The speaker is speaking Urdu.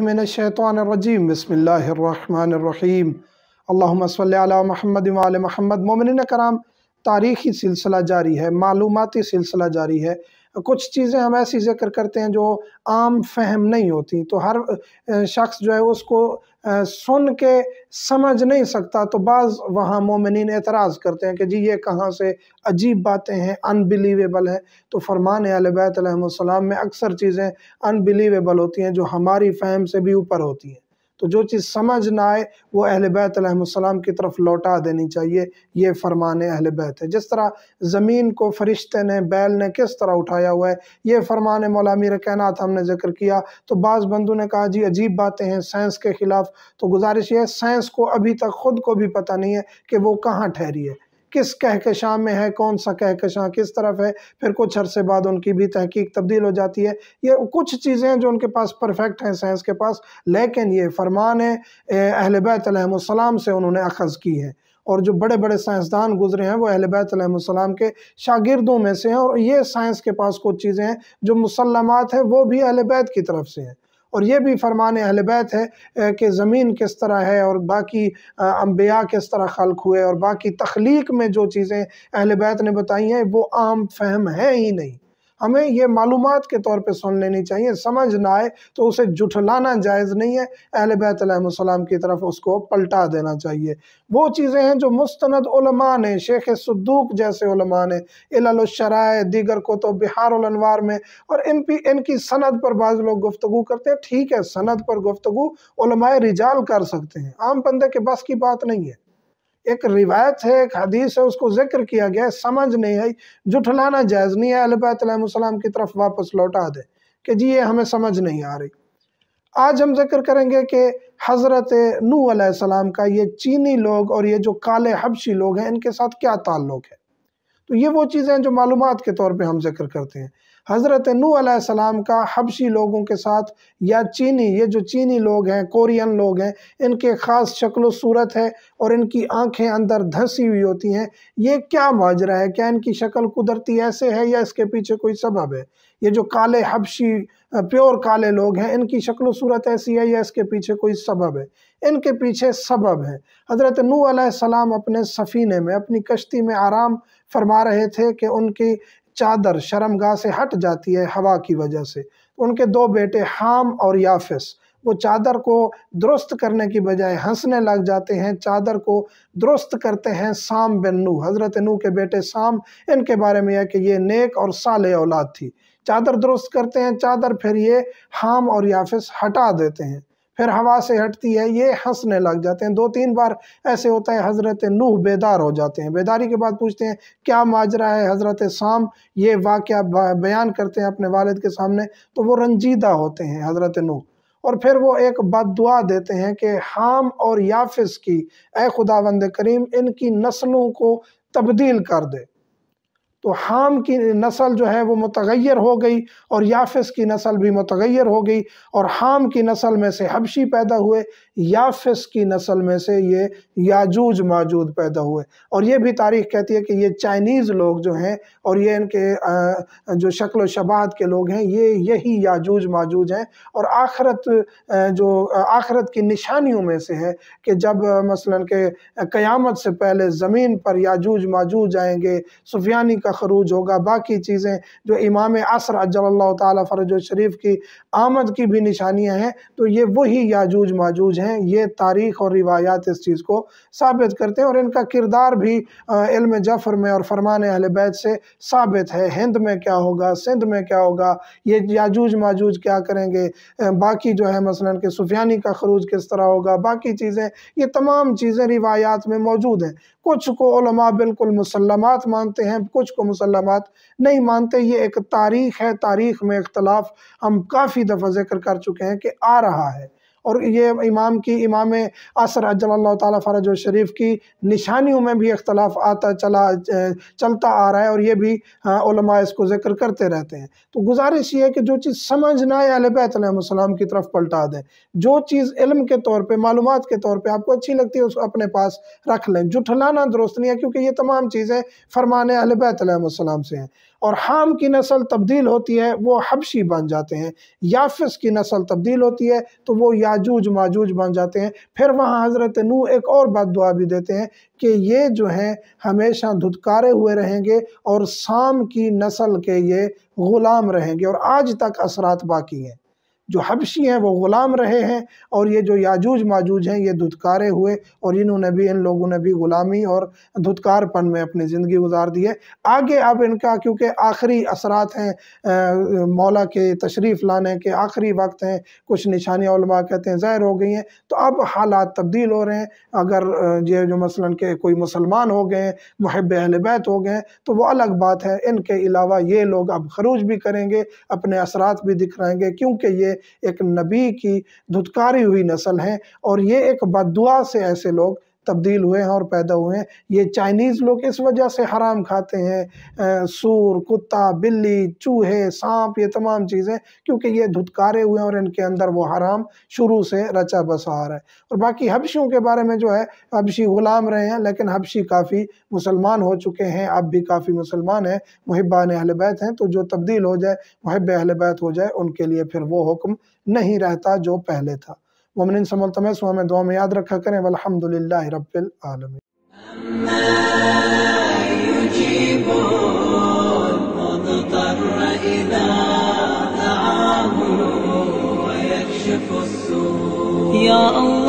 من الشیطان الرجیم بسم اللہ الرحمن الرحیم اللہم صلی علی محمد علی محمد مومنین کرام تاریخی سلسلہ جاری ہے معلوماتی سلسلہ جاری ہے کچھ چیزیں ہم ایسی ذکر کرتے ہیں جو عام فہم نہیں ہوتی تو ہر شخص جو ہے اس کو سن کے سمجھ نہیں سکتا تو بعض وہاں مومنین اعتراض کرتے ہیں کہ جی یہ کہاں سے عجیب باتیں ہیں انبلیویبل ہیں تو فرمان بیت علیہ السلام میں اکثر چیزیں انبلیویبل ہوتی ہیں جو ہماری فہم سے بھی اوپر ہوتی ہیں تو جو چیز سمجھ نہ آئے وہ اہل بیت علیہ السلام کی طرف لوٹا دینی چاہیے یہ فرمان اہل بیت ہے جس طرح زمین کو فرشتے نے بیل نے کس طرح اٹھایا ہوا ہے یہ فرمان مولا کہنا کائنات ہم نے ذکر کیا تو بعض بندوں نے کہا جی عجیب باتیں ہیں سائنس کے خلاف تو گزارش یہ ہے سائنس کو ابھی تک خود کو بھی پتہ نہیں ہے کہ وہ کہاں ٹھہری ہے کس کہکشاں میں ہے کون سا کہکشاں کس طرف ہے پھر کچھ عرصے بعد ان کی بھی تحقیق تبدیل ہو جاتی ہے یہ کچھ چیزیں ہیں جو ان کے پاس پرفیکٹ ہیں سائنس کے پاس لیکن یہ ہے اہل بیت علیہ السلام سے انہوں نے اخذ کی ہے اور جو بڑے بڑے سائنسدان گزرے ہیں وہ اہل بیت علیہ السلام کے شاگردوں میں سے ہیں اور یہ سائنس کے پاس کچھ چیزیں ہیں جو مسلمات ہیں وہ بھی اہل بیت کی طرف سے ہیں اور یہ بھی فرمان اہل بیت ہے کہ زمین کس طرح ہے اور باقی انبیاء کس طرح خلق ہوئے اور باقی تخلیق میں جو چیزیں اہل بیت نے بتائی ہیں وہ عام فہم ہیں ہی نہیں ہمیں یہ معلومات کے طور پہ سن لینی چاہیے سمجھ نہ آئے تو اسے جھٹلانا جائز نہیں ہے اہل بیت علیہ السلام کی طرف اس کو پلٹا دینا چاہیے وہ چیزیں ہیں جو مستند علماء نے شیخ صدوق جیسے علماء نے علال الشرائع دیگر تو بہار الانوار میں اور ان پی ان کی سند پر بعض لوگ گفتگو کرتے ہیں ٹھیک ہے سند پر گفتگو علماء رجال کر سکتے ہیں عام بندے کے بس کی بات نہیں ہے ایک روایت ہے ایک حدیث ہے اس کو ذکر کیا گیا ہے سمجھ نہیں آئی جھٹلانا جائز نہیں ہے علیہ بیت السلام کی طرف واپس لوٹا کہ جی یہ ہمیں سمجھ نہیں آ رہی آج ہم ذکر کریں گے کہ حضرت نو علیہ السلام کا یہ چینی لوگ اور یہ جو کالے حبشی لوگ ہیں ان کے ساتھ کیا تعلق ہے تو یہ وہ چیزیں ہیں جو معلومات کے طور پہ ہم ذکر کرتے ہیں حضرت نو علیہ السلام کا حبشی لوگوں کے ساتھ یا چینی یہ جو چینی لوگ ہیں کورین لوگ ہیں ان کے خاص شکل و صورت ہے اور ان کی آنکھیں اندر دھسی ہوئی ہوتی ہیں یہ کیا ماجرہ ہے کیا ان کی شکل قدرتی ایسے ہے یا اس کے پیچھے کوئی سبب ہے یہ جو کالے حبشی پیور کالے لوگ ہیں ان کی شکل و صورت ایسی ہے یا اس کے پیچھے کوئی سبب ہے ان کے پیچھے سبب ہے حضرت نو علیہ السلام اپنے سفینے میں اپنی کشتی میں آرام فرما رہے تھے کہ ان کی چادر شرمگاہ سے ہٹ جاتی ہے ہوا کی وجہ سے ان کے دو بیٹے حام اور یافس وہ چادر کو درست کرنے کی بجائے ہنسنے لگ جاتے ہیں چادر کو درست کرتے ہیں سام بن نو حضرت نو کے بیٹے سام ان کے بارے میں ہے کہ یہ نیک اور صالح اولاد تھی چادر درست کرتے ہیں چادر پھر یہ حام اور یافس ہٹا دیتے ہیں پھر ہوا سے ہٹتی ہے یہ ہنسنے لگ جاتے ہیں دو تین بار ایسے ہوتا ہے حضرت نوح بیدار ہو جاتے ہیں بیداری کے بعد پوچھتے ہیں کیا ماجرا ہے حضرت سام یہ واقعہ بیان کرتے ہیں اپنے والد کے سامنے تو وہ رنجیدہ ہوتے ہیں حضرت نوح اور پھر وہ ایک بد دعا دیتے ہیں کہ حام اور یافس کی اے خداوند کریم ان کی نسلوں کو تبدیل کر دے تو حام کی نسل جو ہے وہ متغیر ہو گئی اور یافس کی نسل بھی متغیر ہو گئی اور حام کی نسل میں سے حبشی پیدا ہوئے یافس کی نسل میں سے یہ یاجوج موجود پیدا ہوئے اور یہ بھی تاریخ کہتی ہے کہ یہ چائنیز لوگ جو ہیں اور یہ ان کے جو شکل و شبعت کے لوگ ہیں یہ یہی یاجوج موجود ہیں اور آخرت جو آخرت کی نشانیوں میں سے ہے کہ جب مثلا کہ قیامت سے پہلے زمین پر یاجوج موجود آئیں گے سفیانی کا خروج ہوگا باقی چیزیں جو امام عصر اللہ و شریف کی آمد کی بھی نشانیاں ہیں تو یہ وہی یاجوج ماجوج ہیں یہ تاریخ اور روایات اس چیز کو ثابت کرتے ہیں اور ان کا کردار بھی علم جفر میں اور فرمان اہل بیت سے ثابت ہے ہند میں کیا ہوگا سندھ میں کیا ہوگا یہ یاجوج ماجوج کیا کریں گے باقی جو ہے مثلا کہ سفیانی کا خروج کس طرح ہوگا باقی چیزیں یہ تمام چیزیں روایات میں موجود ہیں کچھ کو علماء بالکل مسلمات مانتے ہیں کچھ کو مسلمات نہیں مانتے یہ ایک تاریخ ہے تاریخ میں اختلاف ہم کافی دفعہ ذکر کر چکے ہیں کہ آ رہا ہے اور یہ امام کی امام اصر عجل اللہ تعالیٰ فرج و شریف کی نشانیوں میں بھی اختلاف آتا چلا چلتا آ رہا ہے اور یہ بھی علماء اس کو ذکر کرتے رہتے ہیں تو گزارش یہ ہے کہ جو چیز سمجھنا بیت علیہ السلام کی طرف پلٹا دیں جو چیز علم کے طور پہ معلومات کے طور پہ آپ کو اچھی لگتی ہے اس کو اپنے پاس رکھ لیں جٹھلانہ درست نہیں ہے کیونکہ یہ تمام چیزیں فرمانے بیت علیہ السلام سے ہیں اور حام کی نسل تبدیل ہوتی ہے وہ حبشی بن جاتے ہیں یافس کی نسل تبدیل ہوتی ہے تو وہ یا یاجوج ماجوج بن جاتے ہیں پھر وہاں حضرت نو ایک اور بد دعا بھی دیتے ہیں کہ یہ جو ہیں ہمیشہ دھتکارے ہوئے رہیں گے اور سام کی نسل کے یہ غلام رہیں گے اور آج تک اثرات باقی ہیں جو حبشی ہیں وہ غلام رہے ہیں اور یہ جو یاجوج ماجوج ہیں یہ دھتکارے ہوئے اور انہوں نے بھی ان لوگوں نے بھی غلامی اور دھتکار پن میں اپنی زندگی گزار ہے آگے اب ان کا کیونکہ آخری اثرات ہیں مولا کے تشریف لانے کے آخری وقت ہیں کچھ نشانیاں علماء کہتے ہیں ظاہر ہو گئی ہیں تو اب حالات تبدیل ہو رہے ہیں اگر یہ جو مثلا کہ کوئی مسلمان ہو گئے ہیں محب اہل بیت ہو گئے ہیں تو وہ الگ بات ہے ان کے علاوہ یہ لوگ اب خروج بھی کریں گے اپنے اثرات بھی رہیں گے کیونکہ یہ ایک نبی کی دھتکاری ہوئی نسل ہیں اور یہ ایک بد دعا سے ایسے لوگ تبدیل ہوئے ہیں اور پیدا ہوئے ہیں یہ چائنیز لوگ اس وجہ سے حرام کھاتے ہیں سور کتا بلی چوہے سانپ یہ تمام چیزیں کیونکہ یہ دھتکارے ہوئے ہیں اور ان کے اندر وہ حرام شروع سے رچا بسا آ رہا ہے اور باقی حبشیوں کے بارے میں جو ہے حبشی غلام رہے ہیں لیکن حبشی کافی مسلمان ہو چکے ہیں اب بھی کافی مسلمان ہیں محبان اہل بیت ہیں تو جو تبدیل ہو جائے محب اہل بیت ہو جائے ان کے لیے پھر وہ حکم نہیں رہتا جو پہلے تھا مومنین انسان ملتمس ہوں ہمیں دعا میں یاد رکھا کریں والحمد للہ رب العالمين يا الله